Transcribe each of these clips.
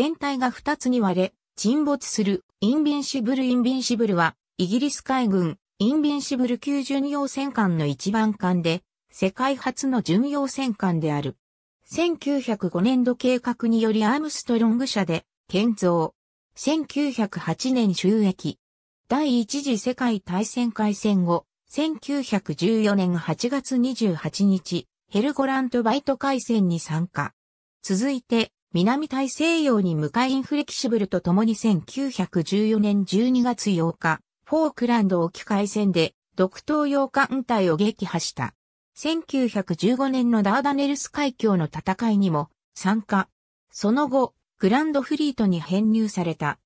船体が2つに割れ、沈没する、インビンシブル・インビンシブルは、イギリス海軍、インビンシブル級巡洋戦艦の一番艦で、世界初の巡洋戦艦である。1905年度計画によりアームストロング社で建造。1908年収益。第一次世界大戦開戦後、1914年8月28日、ヘルゴラントバイト海戦に参加。続いて、南大西洋に向かいインフレキシブルと共に1914年12月8日、フォークランド沖海戦で独東洋艦隊を撃破した。1915年のダーダネルス海峡の戦いにも参加。その後、グランドフリートに編入された。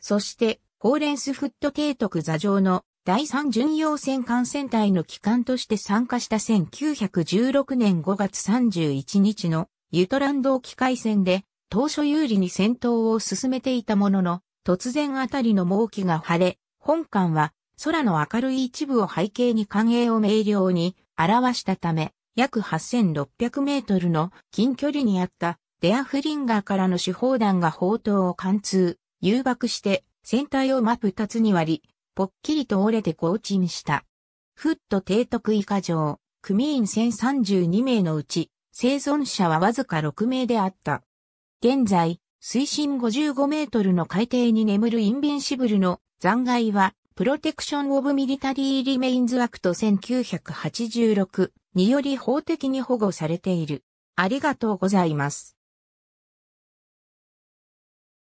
そして、ホーレンスフット提督座上の第三巡洋戦艦船隊の機関として参加した1916年5月31日のユトランド沖海戦で当初有利に戦闘を進めていたものの、突然あたりの猛気が晴れ、本艦は空の明るい一部を背景に艦影を明瞭に表したため、約8600メートルの近距離にあったデアフリンガーからの手砲弾が砲塔を貫通、誘爆して船体を真っ二つに割り、ぽっきりと折れて降沈した。フット提督以下上、組員1032名のうち生存者はわずか6名であった。現在、水深55メートルの海底に眠るインビンシブルの残骸は、プロテクション・オブ・ミリタリー・リメインズ・アクト1986により法的に保護されている。ありがとうございます。